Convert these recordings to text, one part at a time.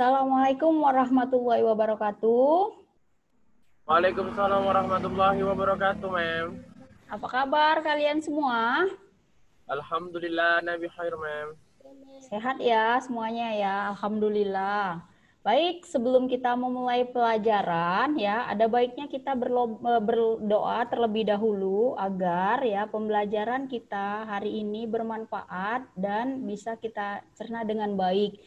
Assalamualaikum warahmatullahi wabarakatuh. Waalaikumsalam warahmatullahi wabarakatuh, Mem. Apa kabar kalian semua? Alhamdulillah, Nabi Khair, Mem. Sehat ya semuanya ya, Alhamdulillah. Baik, sebelum kita memulai pelajaran ya, ada baiknya kita berdoa terlebih dahulu agar ya pembelajaran kita hari ini bermanfaat dan bisa kita cerna dengan baik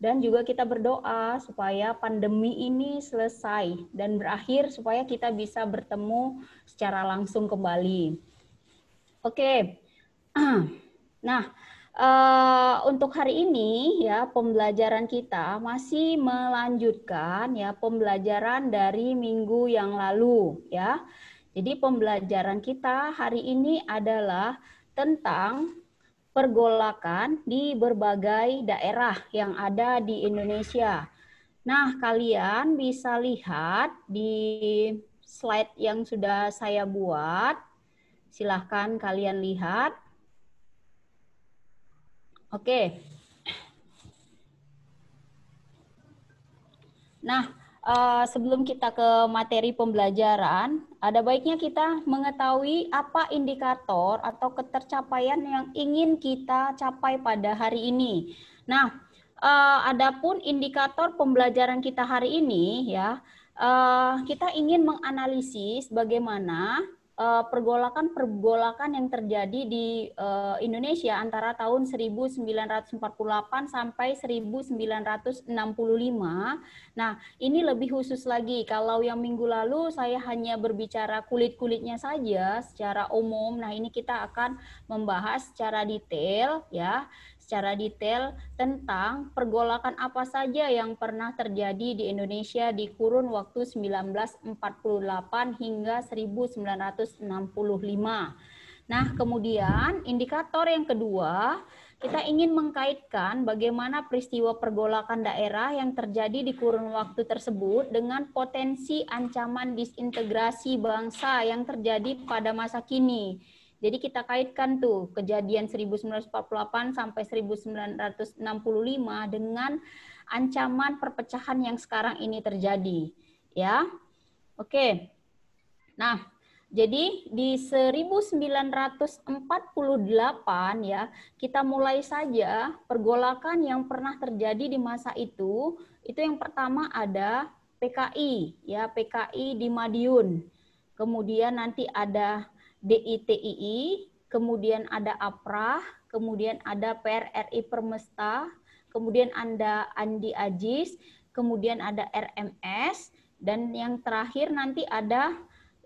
dan juga kita berdoa supaya pandemi ini selesai dan berakhir supaya kita bisa bertemu secara langsung kembali. Oke, nah eh, untuk hari ini ya pembelajaran kita masih melanjutkan ya pembelajaran dari minggu yang lalu ya. Jadi pembelajaran kita hari ini adalah tentang pergolakan di berbagai daerah yang ada di Indonesia. Nah, kalian bisa lihat di slide yang sudah saya buat. Silahkan kalian lihat. Oke. Nah, uh, sebelum kita ke materi pembelajaran, ada baiknya kita mengetahui apa indikator atau ketercapaian yang ingin kita capai pada hari ini. Nah, uh, adapun indikator pembelajaran kita hari ini ya, uh, kita ingin menganalisis bagaimana pergolakan-pergolakan eh, yang terjadi di eh, Indonesia antara tahun 1948 sampai 1965. Nah, ini lebih khusus lagi. Kalau yang minggu lalu saya hanya berbicara kulit-kulitnya saja secara umum. Nah, ini kita akan membahas secara detail ya secara detail tentang pergolakan apa saja yang pernah terjadi di Indonesia di kurun waktu 1948 hingga 1965. Nah, kemudian indikator yang kedua, kita ingin mengkaitkan bagaimana peristiwa pergolakan daerah yang terjadi di kurun waktu tersebut dengan potensi ancaman disintegrasi bangsa yang terjadi pada masa kini jadi kita kaitkan tuh kejadian 1948 sampai 1965 dengan ancaman perpecahan yang sekarang ini terjadi, ya. Oke. Nah, jadi di 1948 ya, kita mulai saja pergolakan yang pernah terjadi di masa itu, itu yang pertama ada PKI, ya PKI di Madiun. Kemudian nanti ada DITII, kemudian ada APRA, kemudian ada PRRI Permesta, kemudian ada Andi Ajis, kemudian ada RMS, dan yang terakhir nanti ada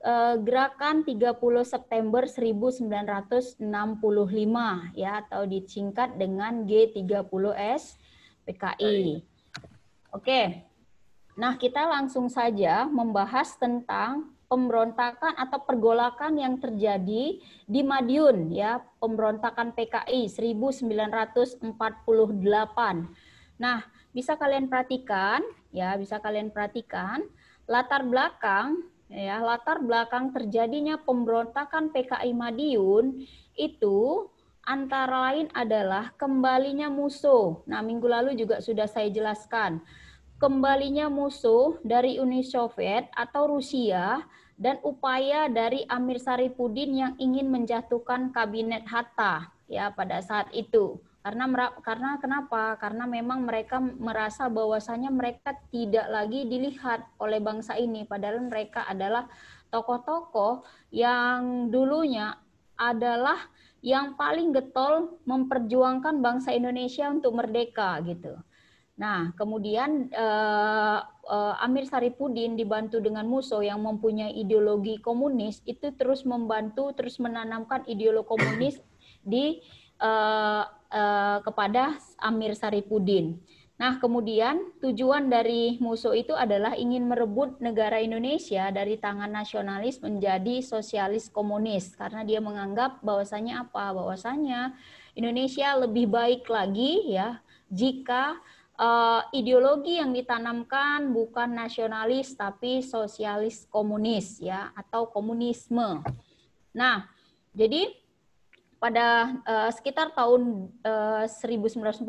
eh, gerakan 30 September 1965 ya atau disingkat dengan G30S PKI. Oke. Nah, kita langsung saja membahas tentang pemberontakan atau pergolakan yang terjadi di Madiun ya, pemberontakan PKI 1948. Nah, bisa kalian perhatikan ya, bisa kalian perhatikan latar belakang ya, latar belakang terjadinya pemberontakan PKI Madiun itu antara lain adalah kembalinya musuh. Nah, minggu lalu juga sudah saya jelaskan. Kembalinya musuh dari Uni Soviet atau Rusia dan upaya dari Amir Saripudin yang ingin menjatuhkan kabinet Hatta ya pada saat itu. Karena karena kenapa? Karena memang mereka merasa bahwasanya mereka tidak lagi dilihat oleh bangsa ini padahal mereka adalah tokoh-tokoh yang dulunya adalah yang paling getol memperjuangkan bangsa Indonesia untuk merdeka gitu. Nah, kemudian eh, uh, Amir Saripudin dibantu dengan Muso yang mempunyai ideologi komunis itu terus membantu terus menanamkan ideologi komunis di uh, uh, kepada Amir Saripudin. Nah, kemudian tujuan dari Muso itu adalah ingin merebut negara Indonesia dari tangan nasionalis menjadi sosialis komunis karena dia menganggap bahwasanya apa? Bahwasanya Indonesia lebih baik lagi ya jika uh, ideologi yang ditanamkan bukan nasionalis tapi sosialis komunis ya atau komunisme. Nah, jadi pada uh, sekitar tahun eh, uh, 1948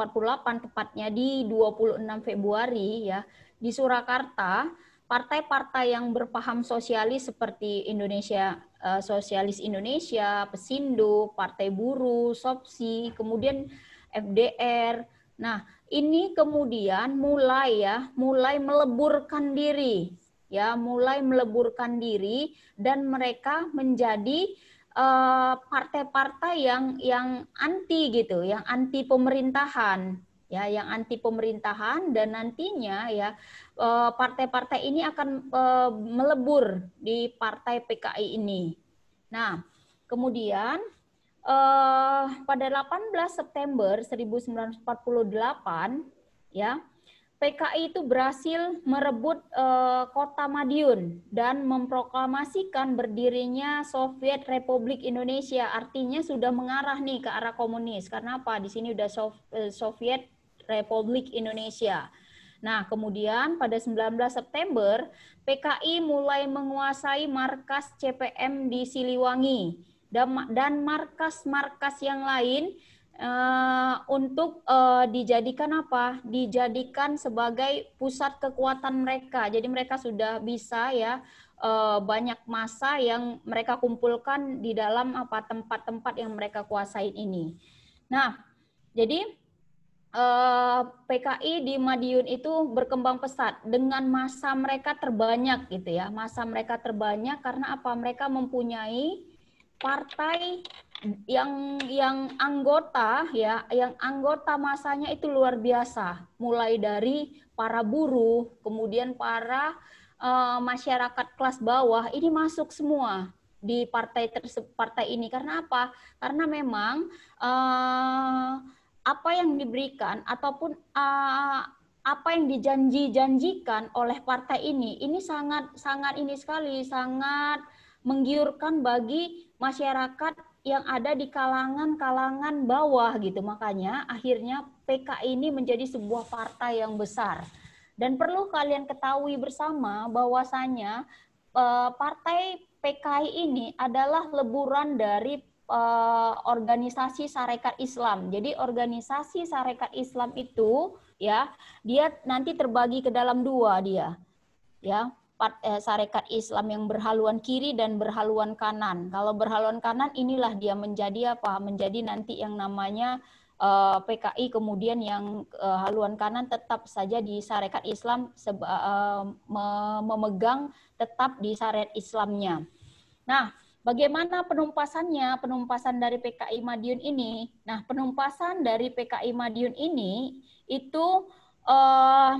tepatnya di 26 Februari ya di Surakarta partai-partai yang berpaham sosialis seperti Indonesia Sosialis Indonesia, Pesindo, Partai Buruh, Sopsi, kemudian FDR. Nah, ini kemudian mulai ya, mulai meleburkan diri, ya, mulai meleburkan diri dan mereka menjadi eh, partai-partai yang yang anti gitu, yang anti pemerintahan, ya, yang anti pemerintahan dan nantinya ya eh, partai-partai ini akan eh, melebur di partai PKI ini. Nah, kemudian uh, pada 18 September 1948 ya PKI itu berhasil merebut uh, kota Madiun dan memproklamasikan berdirinya Soviet Republik Indonesia. Artinya sudah mengarah nih ke arah komunis. Karena apa? Di sini sudah eh, Soviet Republik Indonesia. Nah, kemudian pada 19 September, PKI mulai menguasai markas CPM di Siliwangi dan markas-markas yang lain uh, untuk uh, dijadikan apa? Dijadikan sebagai pusat kekuatan mereka. Jadi mereka sudah bisa ya uh, banyak masa yang mereka kumpulkan di dalam apa tempat-tempat yang mereka kuasai ini. Nah, jadi uh, PKI di Madiun itu berkembang pesat dengan masa mereka terbanyak gitu ya. Masa mereka terbanyak karena apa? Mereka mempunyai partai yang yang anggota ya, yang anggota masanya itu luar biasa, mulai dari para buruh, kemudian para uh, masyarakat kelas bawah ini masuk semua di partai partai ini karena apa? Karena memang uh, apa yang diberikan ataupun uh, apa yang dijanji-janjikan oleh partai ini ini sangat sangat ini sekali sangat menggiurkan bagi masyarakat yang ada di kalangan-kalangan bawah gitu. Makanya akhirnya PK ini menjadi sebuah partai yang besar. Dan perlu kalian ketahui bersama bahwasannya eh, partai PKI ini adalah leburan dari eh, organisasi Sarekat Islam. Jadi organisasi Sarekat Islam itu ya, dia nanti terbagi ke dalam dua dia. Ya part, eh, sarekat Islam yang berhaluan kiri dan berhaluan kanan. Kalau berhaluan kanan inilah dia menjadi apa? Menjadi nanti yang namanya eh, PKI kemudian yang eh, haluan kanan tetap saja di sarekat Islam seba, eh, memegang tetap di syariat Islamnya. Nah, Bagaimana penumpasannya, penumpasan dari PKI Madiun ini? Nah, penumpasan dari PKI Madiun ini itu eh,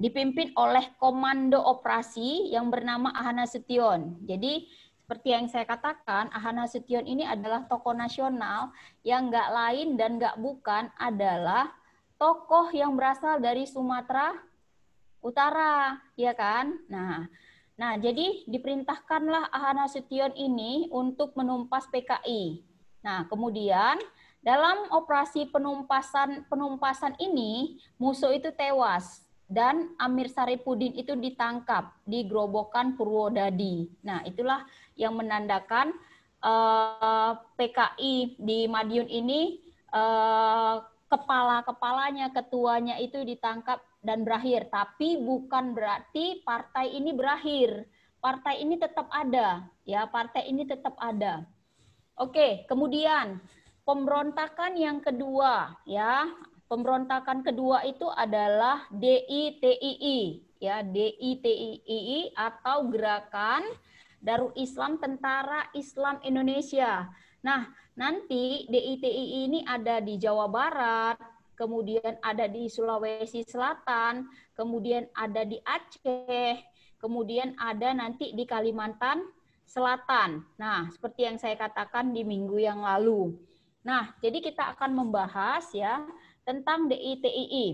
dipimpin oleh Komando Operasi yang bernama Ahana Setion. Jadi seperti yang saya katakan, Ahana Setion ini adalah tokoh nasional yang nggak lain dan nggak bukan adalah tokoh yang berasal dari Sumatera Utara, ya kan? Nah, nah jadi diperintahkanlah Ahana Setion ini untuk menumpas PKI. Nah, kemudian dalam operasi penumpasan penumpasan ini musuh itu tewas dan Amir Saripudin itu ditangkap di Grobokan Purwodadi. Nah, itulah yang menandakan uh, eh, PKI di Madiun ini uh, kepala-kepalanya, ketuanya itu ditangkap dan berakhir. Tapi bukan berarti partai ini berakhir. Partai ini tetap ada, ya, partai ini tetap ada. Oke, kemudian pemberontakan yang kedua, ya, Pemberontakan kedua itu adalah DITII, ya DITII atau Gerakan Darul Islam Tentara Islam Indonesia. Nah, nanti DITII ini ada di Jawa Barat, kemudian ada di Sulawesi Selatan, kemudian ada di Aceh, kemudian ada nanti di Kalimantan Selatan. Nah, seperti yang saya katakan di minggu yang lalu. Nah, jadi kita akan membahas ya tentang DITII.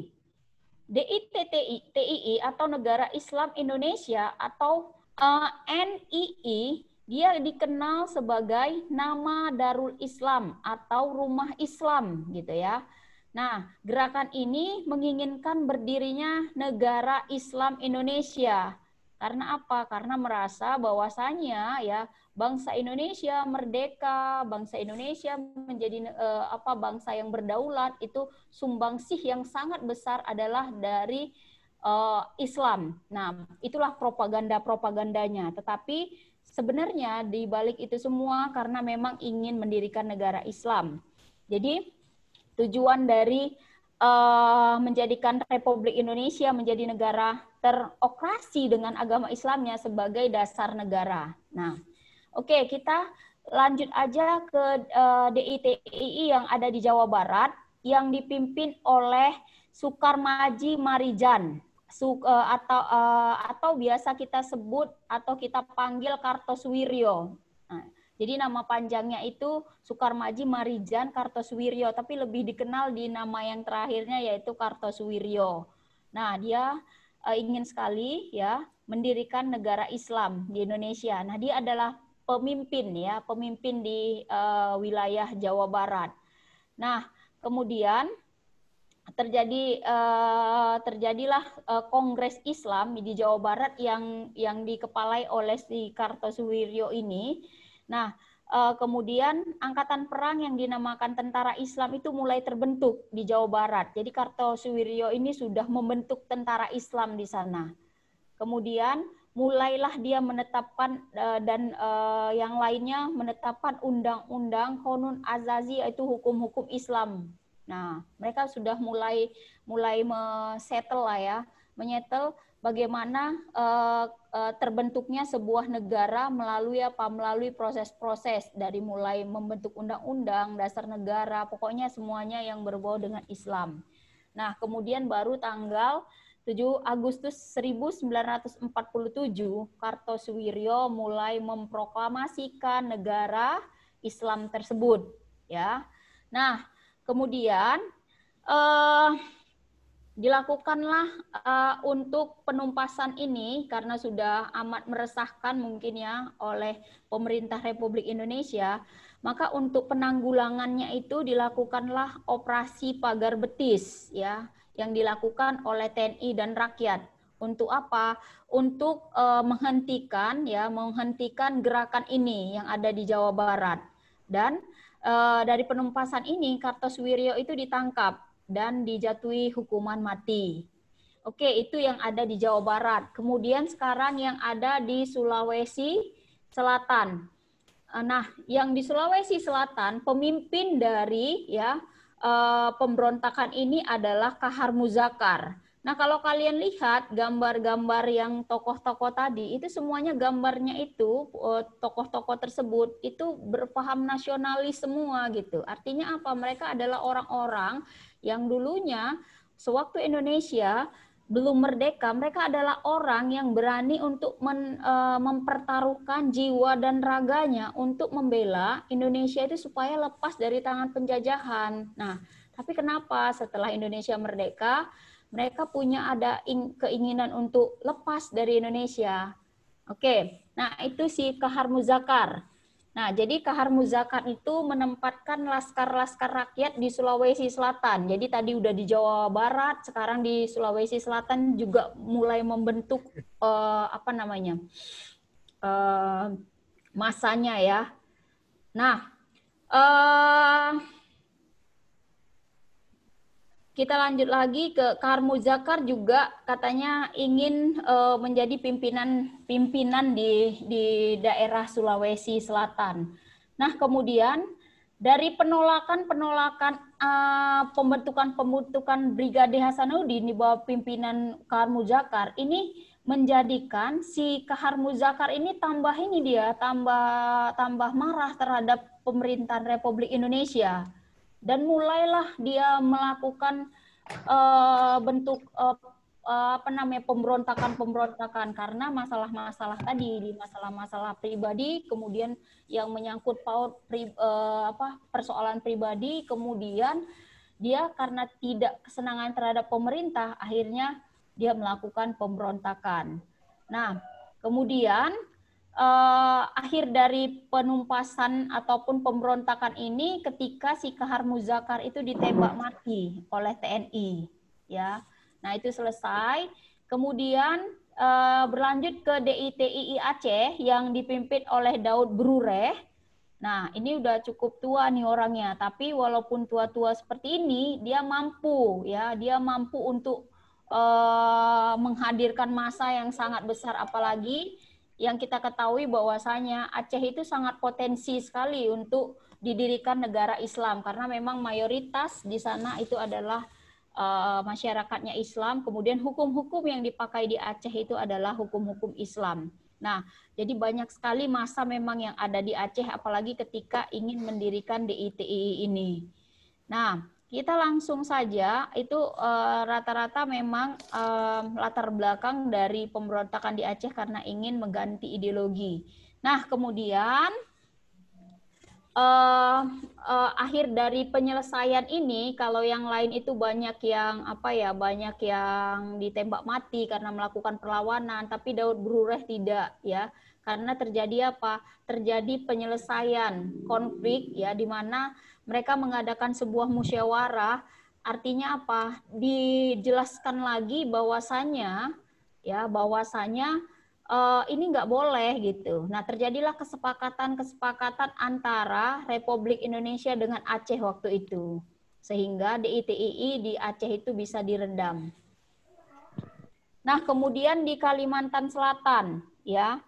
DITII atau Negara Islam Indonesia atau eh, NII dia dikenal sebagai nama Darul Islam atau Rumah Islam gitu ya. Nah, gerakan ini menginginkan berdirinya negara Islam Indonesia karena apa? Karena merasa bahwasanya ya bangsa Indonesia merdeka, bangsa Indonesia menjadi eh, apa bangsa yang berdaulat itu sumbangsih yang sangat besar adalah dari eh, Islam. Nah, itulah propaganda-propagandanya. Tetapi sebenarnya di balik itu semua karena memang ingin mendirikan negara Islam. Jadi tujuan dari uh, menjadikan Republik Indonesia menjadi negara terokrasi dengan agama Islamnya sebagai dasar negara. Nah, oke okay, kita lanjut aja ke uh, eh, DITII yang ada di Jawa Barat yang dipimpin oleh Sukarmaji Marijan su, uh, atau uh, atau biasa kita sebut atau kita panggil Kartosuwiryo. Nah, jadi nama panjangnya itu Sukarmaji Marijan Kartosuwiryo, tapi lebih dikenal di nama yang terakhirnya yaitu Kartosuwiryo. Nah, dia uh, ingin sekali ya mendirikan negara Islam di Indonesia. Nah, dia adalah pemimpin ya, pemimpin di uh, wilayah Jawa Barat. Nah, kemudian terjadi uh, terjadilah uh, Kongres Islam di Jawa Barat yang yang dikepalai oleh si Kartosuwiryo ini. Nah, Eh, kemudian angkatan perang yang dinamakan tentara Islam itu mulai terbentuk di Jawa Barat. Jadi Kartosuwiryo ini sudah membentuk tentara Islam di sana. Kemudian mulailah dia menetapkan eh, dan eh, yang lainnya menetapkan undang-undang Konun Azazi yaitu hukum-hukum Islam. Nah, mereka sudah mulai mulai lah ya, menyetel bagaimana uh, uh, terbentuknya sebuah negara melalui apa melalui proses-proses dari mulai membentuk undang-undang dasar negara pokoknya semuanya yang berbau dengan Islam. Nah, kemudian baru tanggal 7 Agustus 1947 Kartosuwiryo mulai memproklamasikan negara Islam tersebut ya. Nah, kemudian eh uh, dilakukanlah uh, untuk penumpasan ini karena sudah amat meresahkan mungkin ya oleh pemerintah Republik Indonesia, maka untuk penanggulangannya itu dilakukanlah operasi pagar betis ya yang dilakukan oleh TNI dan rakyat. Untuk apa? Untuk uh, menghentikan ya menghentikan gerakan ini yang ada di Jawa Barat. Dan uh, dari penumpasan ini Kartosuwiryo itu ditangkap dan dijatuhi hukuman mati. Oke, itu yang ada di Jawa Barat. Kemudian sekarang yang ada di Sulawesi Selatan. Eh, nah, yang di Sulawesi Selatan pemimpin dari ya eh, pemberontakan ini adalah Kahar Muzakar. Nah, kalau kalian lihat gambar-gambar yang tokoh-tokoh tadi, itu semuanya gambarnya itu, eh, tokoh-tokoh tersebut, itu berpaham nasionalis semua gitu. Artinya apa? Mereka adalah orang-orang yang dulunya sewaktu Indonesia belum merdeka, mereka adalah orang yang berani untuk men, e, mempertaruhkan jiwa dan raganya untuk membela Indonesia itu supaya lepas dari tangan penjajahan. Nah, tapi kenapa setelah Indonesia merdeka, mereka punya ada ing, keinginan untuk lepas dari Indonesia? Oke, nah itu si Kahar Muzakar. Nah, jadi Kahar muzakat itu menempatkan laskar-laskar rakyat di Sulawesi Selatan. Jadi tadi udah di Jawa Barat, sekarang di Sulawesi Selatan juga mulai membentuk uh, apa namanya uh, masanya ya. Nah, uh, kita lanjut lagi ke Karmu Zakar juga katanya ingin uh, menjadi pimpinan pimpinan di di daerah Sulawesi Selatan. Nah, kemudian dari penolakan-penolakan uh, pembentukan-pembentukan Brigade Hasanuddin di bawah pimpinan Karmu Zakar ini menjadikan si Karmu Zakar ini tambah ini dia tambah tambah marah terhadap pemerintahan Republik Indonesia dan mulailah dia melakukan uh, bentuk uh, apa namanya pemberontakan-pemberontakan karena masalah-masalah tadi di masalah-masalah pribadi kemudian yang menyangkut paut pri, uh, apa persoalan pribadi kemudian dia karena tidak kesenangan terhadap pemerintah akhirnya dia melakukan pemberontakan. Nah, kemudian uh, akhir dari penumpasan ataupun pemberontakan ini ketika si Kahar Muzakar itu ditembak mati oleh TNI ya. Nah, itu selesai. Kemudian uh, berlanjut ke DITII Aceh yang dipimpin oleh Daud Brureh. Nah, ini udah cukup tua nih orangnya, tapi walaupun tua-tua seperti ini, dia mampu ya, dia mampu untuk uh, menghadirkan masa yang sangat besar apalagi yang kita ketahui bahwasanya Aceh itu sangat potensi sekali untuk didirikan negara Islam karena memang mayoritas di sana itu adalah uh, masyarakatnya Islam, kemudian hukum-hukum yang dipakai di Aceh itu adalah hukum-hukum Islam. Nah, jadi banyak sekali masa memang yang ada di Aceh apalagi ketika ingin mendirikan DITI ini. Nah, kita langsung saja itu eh, rata-rata uh, memang um, latar belakang dari pemberontakan di Aceh karena ingin mengganti ideologi. Nah, kemudian uh, uh, akhir dari penyelesaian ini kalau yang lain itu banyak yang apa ya, banyak yang ditembak mati karena melakukan perlawanan, tapi Daud Brureh tidak ya karena terjadi apa? Terjadi penyelesaian konflik ya di mana mereka mengadakan sebuah musyawarah artinya apa? Dijelaskan lagi bahwasannya ya bahwasannya uh, ini nggak boleh gitu. Nah terjadilah kesepakatan-kesepakatan antara Republik Indonesia dengan Aceh waktu itu sehingga DITII di Aceh itu bisa direndam Nah kemudian di Kalimantan Selatan ya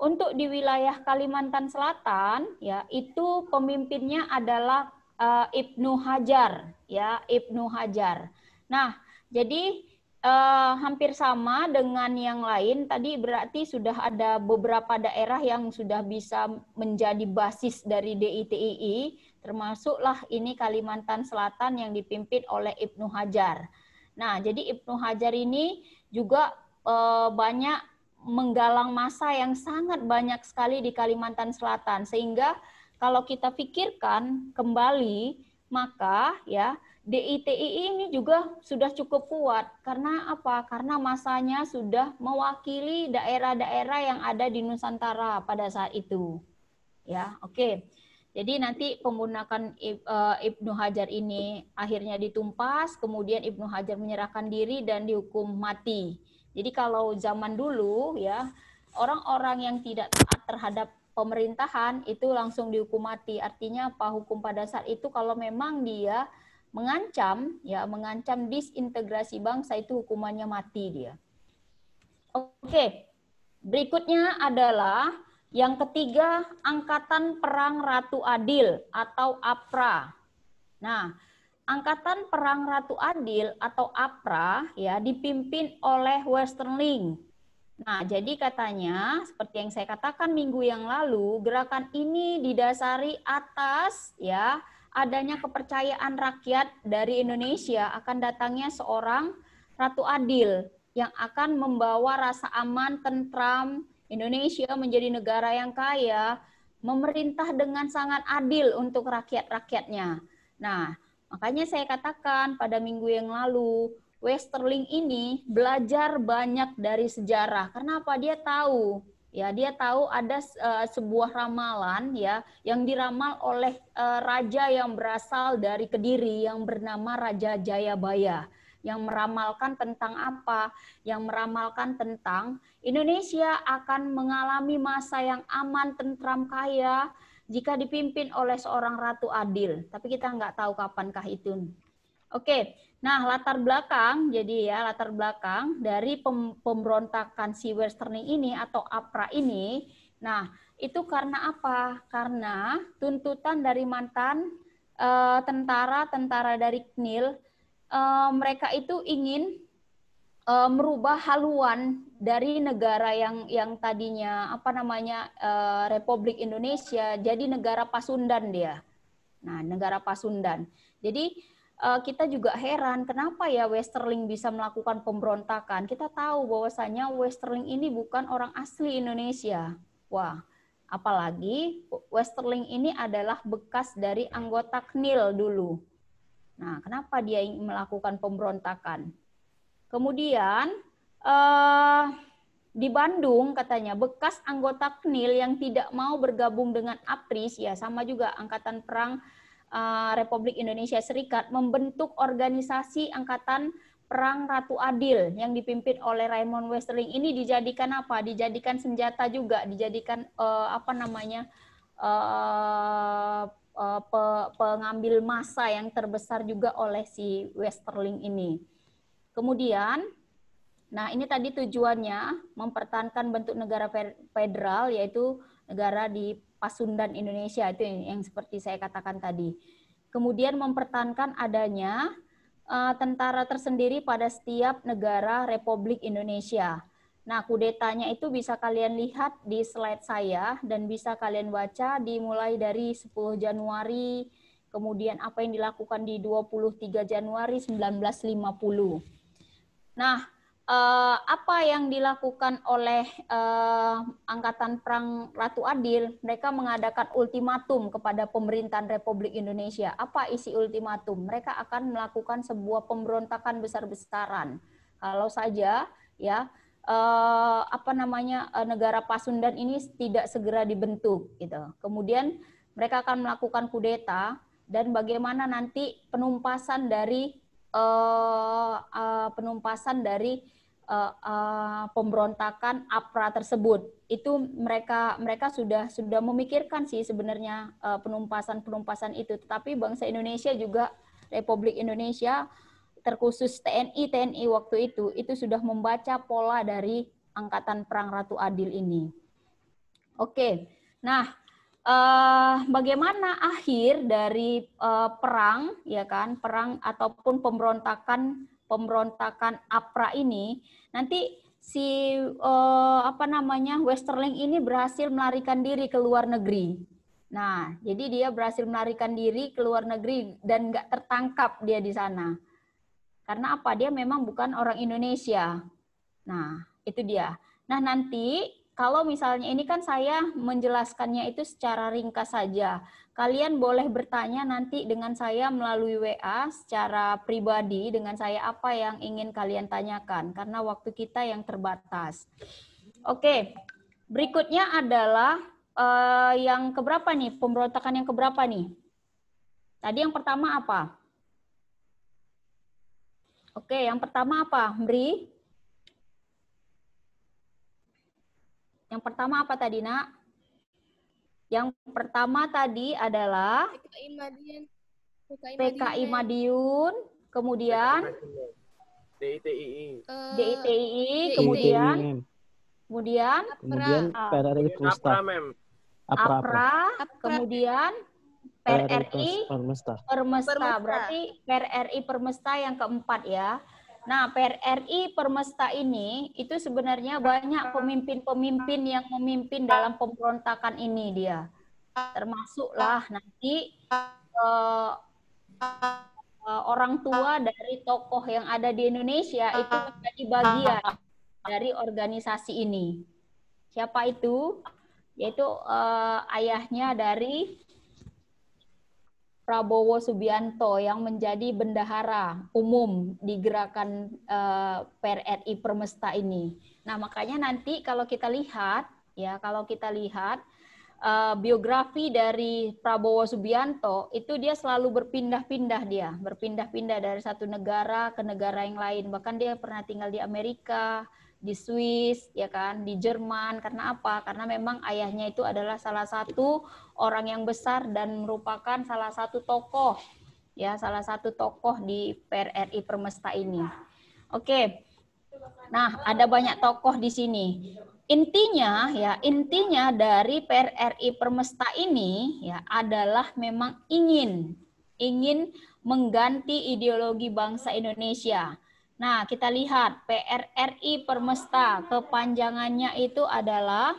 untuk di wilayah Kalimantan Selatan ya itu pemimpinnya adalah uh, Ibnu Hajar ya Ibnu Hajar. Nah jadi uh, hampir sama dengan yang lain tadi berarti sudah ada beberapa daerah yang sudah bisa menjadi basis dari DITII termasuklah ini Kalimantan Selatan yang dipimpin oleh Ibnu Hajar. Nah, jadi Ibnu Hajar ini juga uh, banyak menggalang masa yang sangat banyak sekali di Kalimantan Selatan sehingga kalau kita pikirkan kembali maka ya DITI ini juga sudah cukup kuat karena apa? Karena masanya sudah mewakili daerah-daerah yang ada di Nusantara pada saat itu. Ya, oke. Okay. Jadi nanti penggunaan eh, Ibnu Hajar ini akhirnya ditumpas, kemudian Ibnu Hajar menyerahkan diri dan dihukum mati. Jadi kalau zaman dulu ya orang-orang yang tidak taat terhadap pemerintahan itu langsung dihukum mati. Artinya apa? Hukum pada saat itu kalau memang dia mengancam ya mengancam disintegrasi bangsa itu hukumannya mati dia. Oke. Berikutnya adalah yang ketiga angkatan perang Ratu Adil atau APRA. Nah, Angkatan Perang Ratu Adil atau APRA ya dipimpin oleh Western Westerling. Nah, jadi katanya seperti yang saya katakan minggu yang lalu, gerakan ini didasari atas ya adanya kepercayaan rakyat dari Indonesia akan datangnya seorang ratu adil yang akan membawa rasa aman, tentram Indonesia menjadi negara yang kaya, memerintah dengan sangat adil untuk rakyat-rakyatnya. Nah, Makanya saya katakan pada minggu yang lalu, Westerling ini belajar banyak dari sejarah. Kenapa Dia tahu ya dia tahu ada uh, sebuah ramalan ya yang diramal oleh uh, raja yang berasal dari Kediri yang bernama Raja Jayabaya yang meramalkan tentang apa yang meramalkan tentang Indonesia akan mengalami masa yang aman tentram kaya jika dipimpin oleh seorang ratu adil. Tapi kita nggak tahu kapankah itu. Oke, nah latar belakang, jadi ya latar belakang dari pemberontakan si Western ini atau APRA ini, nah itu karena apa? Karena tuntutan dari mantan tentara-tentara eh, dari KNIL, eh, mereka itu ingin eh, merubah haluan dari negara yang yang tadinya apa namanya uh, Republik Indonesia jadi negara Pasundan dia. Nah, negara Pasundan. Jadi uh, kita juga heran kenapa ya Westerling bisa melakukan pemberontakan. Kita tahu bahwasanya Westerling ini bukan orang asli Indonesia. Wah, apalagi Westerling ini adalah bekas dari anggota KNIL dulu. Nah, kenapa dia melakukan pemberontakan? Kemudian uh, di Bandung katanya bekas anggota KNIL yang tidak mau bergabung dengan APRIS ya sama juga angkatan perang uh, Republik Indonesia Serikat membentuk organisasi angkatan perang Ratu Adil yang dipimpin oleh Raymond Westerling ini dijadikan apa? Dijadikan senjata juga, dijadikan uh, apa namanya? Uh, uh, pe pengambil masa yang terbesar juga oleh si Westerling ini. Kemudian Nah, ini tadi tujuannya mempertahankan bentuk negara federal yaitu negara di Pasundan Indonesia itu yang seperti saya katakan tadi. Kemudian mempertahankan adanya eh, tentara tersendiri pada setiap negara Republik Indonesia. Nah, kudetanya itu bisa kalian lihat di slide saya dan bisa kalian baca dimulai dari 10 Januari, kemudian apa yang dilakukan di 23 Januari 1950. Nah, Eh, apa yang dilakukan oleh eh, angkatan perang Ratu Adil, mereka mengadakan ultimatum kepada pemerintahan Republik Indonesia. Apa isi ultimatum? Mereka akan melakukan sebuah pemberontakan besar-besaran. Kalau saja ya eh, apa namanya negara Pasundan ini tidak segera dibentuk gitu. Kemudian mereka akan melakukan kudeta dan bagaimana nanti penumpasan dari penumpasan dari uh, uh, pemberontakan APRA tersebut. Itu mereka mereka sudah sudah memikirkan sih sebenarnya uh, penumpasan-penumpasan itu. Tetapi bangsa Indonesia juga Republik Indonesia terkhusus TNI TNI waktu itu itu sudah membaca pola dari angkatan perang Ratu Adil ini. Oke. Nah, Uh, bagaimana akhir dari uh, perang, ya kan, perang ataupun pemberontakan pemberontakan APRA ini, nanti si eh, apa namanya Westerling ini berhasil melarikan diri ke luar negeri. Nah, jadi dia berhasil melarikan diri ke luar negeri dan nggak tertangkap dia di sana. Karena apa? Dia memang bukan orang Indonesia. Nah, itu dia. Nah, nanti kalau misalnya ini kan saya menjelaskannya itu secara ringkas saja. Kalian boleh bertanya nanti dengan saya melalui WA secara pribadi dengan saya apa yang ingin kalian tanyakan karena waktu kita yang terbatas. Oke, berikutnya adalah uh, yang keberapa nih pemberontakan yang keberapa nih? Tadi yang pertama apa? Oke, yang pertama apa, Bri? Yang pertama apa tadi, Nak? Yang pertama tadi adalah PKI Madiun. PKI, Madiun, kemudian DITII. Eh, DITII, kemudian kemudian kemudian PRRI Permesta. Apra, Apra, kemudian PRRI Permesta. Permesta. Berarti PRRI Permesta yang keempat ya. Nah, PRRI Permesta ini itu sebenarnya banyak pemimpin-pemimpin yang memimpin dalam pemberontakan ini dia. Termasuklah nanti uh, orang tua dari tokoh yang ada di Indonesia itu menjadi bagian dari organisasi ini. Siapa itu? Yaitu uh, ayahnya dari Prabowo Subianto yang menjadi bendahara umum di gerakan uh, eh, PRRI Permesta ini. Nah, makanya nanti kalau kita lihat ya, kalau kita lihat uh, biografi dari Prabowo Subianto itu dia selalu berpindah-pindah dia, berpindah-pindah dari satu negara ke negara yang lain. Bahkan dia pernah tinggal di Amerika, di Swiss, ya kan, di Jerman. Karena apa? Karena memang ayahnya itu adalah salah satu orang yang besar dan merupakan salah satu tokoh, ya, salah satu tokoh di PRRI Permesta ini. Oke, nah ada banyak tokoh di sini. Intinya, ya, intinya dari PRRI Permesta ini, ya, adalah memang ingin, ingin mengganti ideologi bangsa Indonesia Nah, kita lihat PRRI Permesta kepanjangannya itu adalah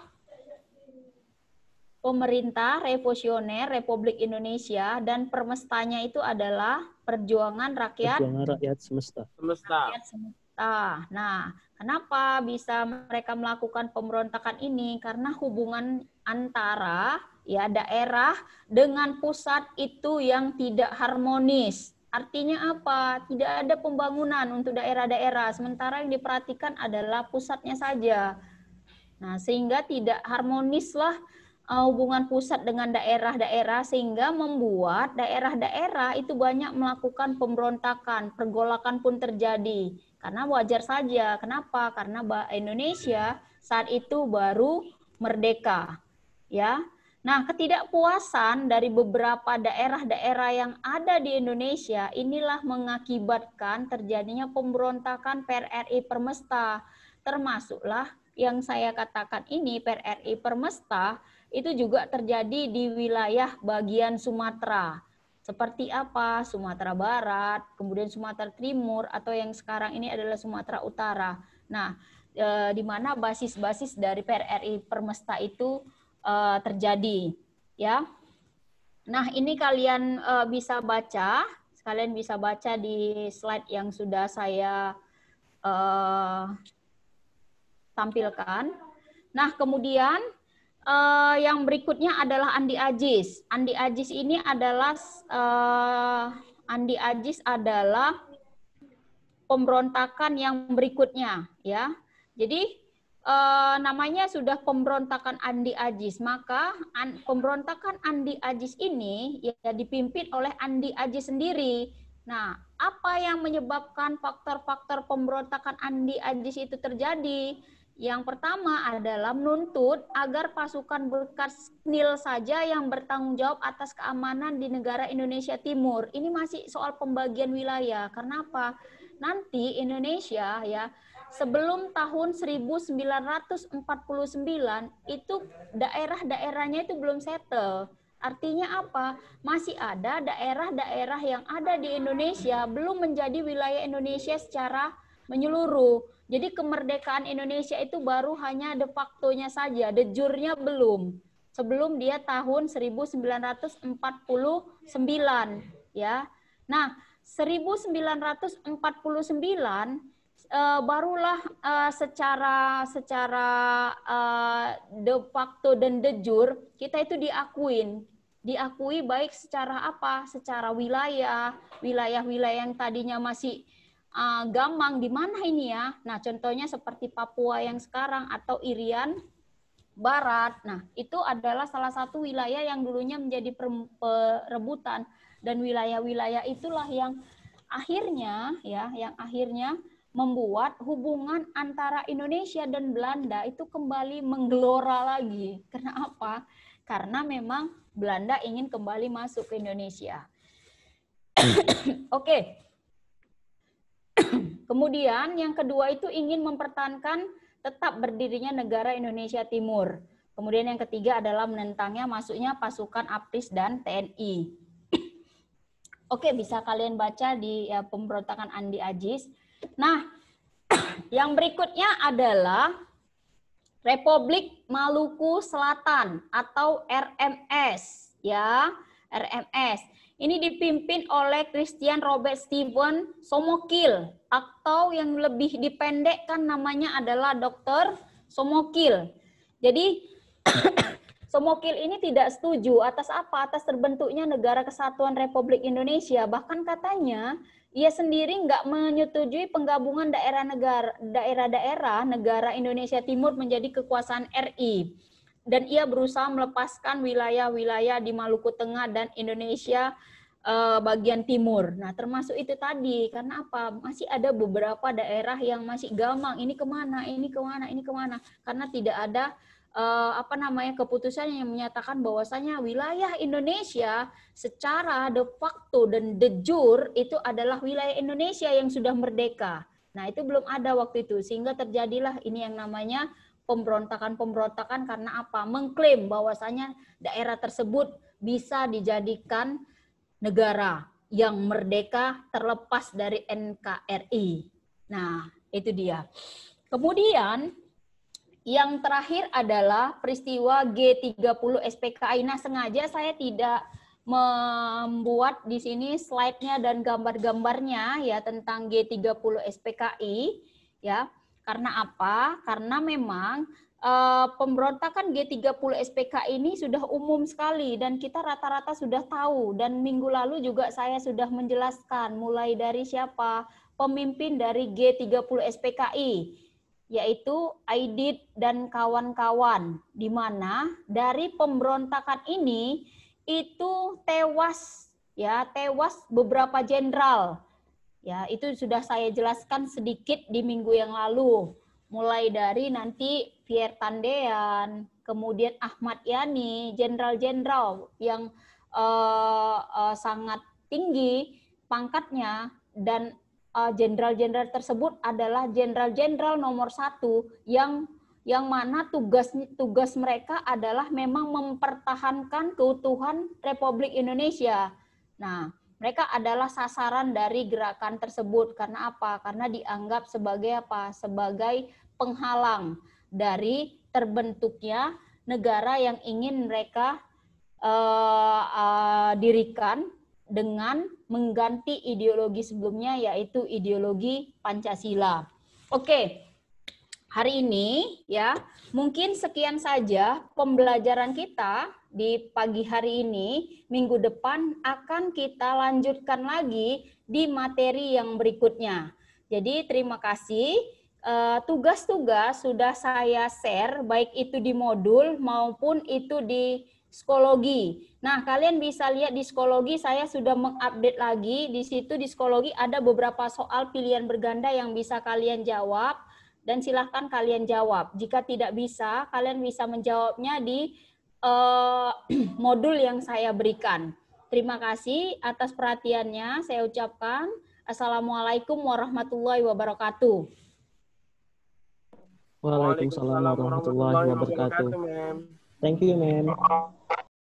Pemerintah Revolusioner Republik Indonesia dan permestanya itu adalah Perjuangan Rakyat Perjuangan Rakyat Semesta. Semesta. Rakyat semesta. Nah, kenapa bisa mereka melakukan pemberontakan ini? Karena hubungan antara ya daerah dengan pusat itu yang tidak harmonis. Artinya apa? Tidak ada pembangunan untuk daerah-daerah, sementara yang diperhatikan adalah pusatnya saja. Nah, sehingga tidak harmonislah eh, hubungan pusat dengan daerah-daerah sehingga membuat daerah-daerah itu banyak melakukan pemberontakan, pergolakan pun terjadi. Karena wajar saja. Kenapa? Karena Indonesia saat itu baru merdeka. Ya. Nah, ketidakpuasan dari beberapa daerah-daerah yang ada di Indonesia inilah mengakibatkan terjadinya pemberontakan PRRI Permesta. Termasuklah yang saya katakan ini PRRI Permesta itu juga terjadi di wilayah bagian Sumatera. Seperti apa? Sumatera Barat, kemudian Sumatera Timur atau yang sekarang ini adalah Sumatera Utara. Nah, eh, di mana basis-basis dari PRRI Permesta itu uh, terjadi ya. Nah, ini kalian uh, bisa baca, kalian bisa baca di slide yang sudah saya uh, tampilkan. Nah, kemudian uh, yang berikutnya adalah Andi Ajis. Andi Ajis ini adalah uh, Andi Ajis adalah pemberontakan yang berikutnya, ya. Jadi eh, namanya sudah pemberontakan Andi Ajis. Maka an, pemberontakan Andi Ajis ini ya dipimpin oleh Andi Ajis sendiri. Nah, apa yang menyebabkan faktor-faktor pemberontakan Andi Ajis itu terjadi? Yang pertama adalah menuntut agar pasukan bekas NIL saja yang bertanggung jawab atas keamanan di negara Indonesia Timur. Ini masih soal pembagian wilayah. Kenapa? Nanti Indonesia ya sebelum tahun 1949 itu daerah-daerahnya itu belum settle. Artinya apa? Masih ada daerah-daerah yang ada di Indonesia belum menjadi wilayah Indonesia secara menyeluruh. Jadi kemerdekaan Indonesia itu baru hanya de facto-nya saja, de jure-nya belum. Sebelum dia tahun 1949 ya. Nah, 1949 uh, barulah uh, secara secara uh, de facto dan de jure kita itu diakuin diakui baik secara apa secara wilayah wilayah-wilayah yang tadinya masih uh, gamang di mana ini ya nah contohnya seperti Papua yang sekarang atau Irian Barat nah itu adalah salah satu wilayah yang dulunya menjadi perebutan dan wilayah-wilayah itulah yang akhirnya ya yang akhirnya membuat hubungan antara Indonesia dan Belanda itu kembali menggelora lagi. Karena apa? Karena memang Belanda ingin kembali masuk ke Indonesia. Oke. Kemudian yang kedua itu ingin mempertahankan tetap berdirinya negara Indonesia Timur. Kemudian yang ketiga adalah menentangnya masuknya pasukan APRIS dan TNI. Oke, bisa kalian baca di ya, pemberontakan Andi Ajis Nah, yang berikutnya adalah Republik Maluku Selatan atau RMS ya, RMS. Ini dipimpin oleh Christian Robert Steven Somokil atau yang lebih dipendekkan namanya adalah Dr. Somokil. Jadi Somokil ini tidak setuju atas apa? Atas terbentuknya Negara Kesatuan Republik Indonesia. Bahkan katanya ia sendiri nggak menyetujui penggabungan daerah negara daerah-daerah negara Indonesia Timur menjadi kekuasaan RI dan ia berusaha melepaskan wilayah-wilayah di Maluku Tengah dan Indonesia uh, bagian timur. Nah, termasuk itu tadi karena apa? Masih ada beberapa daerah yang masih gamang. Ini kemana? Ini kemana? Ini kemana? Karena tidak ada uh, apa namanya keputusan yang menyatakan bahwasanya wilayah Indonesia secara de facto dan de jure itu adalah wilayah Indonesia yang sudah merdeka. Nah, itu belum ada waktu itu sehingga terjadilah ini yang namanya pemberontakan-pemberontakan karena apa? Mengklaim bahwasanya daerah tersebut bisa dijadikan negara yang merdeka terlepas dari NKRI. Nah, itu dia. Kemudian yang terakhir adalah peristiwa G30 SPKI. Nah, sengaja saya tidak membuat di sini slide-nya dan gambar-gambarnya ya tentang G30 SPKI ya. Karena apa? Karena memang uh, pemberontakan G30 SPKI ini sudah umum sekali dan kita rata-rata sudah tahu dan minggu lalu juga saya sudah menjelaskan mulai dari siapa pemimpin dari G30 SPKI yaitu Aidit dan kawan-kawan, di mana dari pemberontakan ini itu tewas ya tewas beberapa jenderal. Ya, itu sudah saya jelaskan sedikit di minggu yang lalu. Mulai dari nanti Pierre Tandean, kemudian Ahmad Yani, jenderal-jenderal yang uh, uh, sangat tinggi pangkatnya dan Eh, jenderal-jenderal uh, tersebut adalah jenderal-jenderal nomor satu yang yang mana tugas tugas mereka adalah memang mempertahankan keutuhan Republik Indonesia. Nah, mereka adalah sasaran dari gerakan tersebut karena apa? Karena dianggap sebagai apa? Sebagai penghalang dari terbentuknya negara yang ingin mereka uh, uh, dirikan dengan mengganti ideologi sebelumnya yaitu ideologi Pancasila. Oke. Hari ini ya, mungkin sekian saja pembelajaran kita di pagi hari ini. Minggu depan akan kita lanjutkan lagi di materi yang berikutnya. Jadi terima kasih. Eh, tugas-tugas sudah saya share, baik itu di modul maupun itu di psikologi. Nah, kalian bisa lihat di psikologi saya sudah mengupdate lagi. Di situ di psikologi ada beberapa soal pilihan berganda yang bisa kalian jawab dan silahkan kalian jawab. Jika tidak bisa, kalian bisa menjawabnya di uh, modul yang saya berikan. Terima kasih atas perhatiannya. Saya ucapkan Assalamualaikum warahmatullahi wabarakatuh. Waalaikumsalam warahmatullahi wabarakatuh. Thank you, ma'am.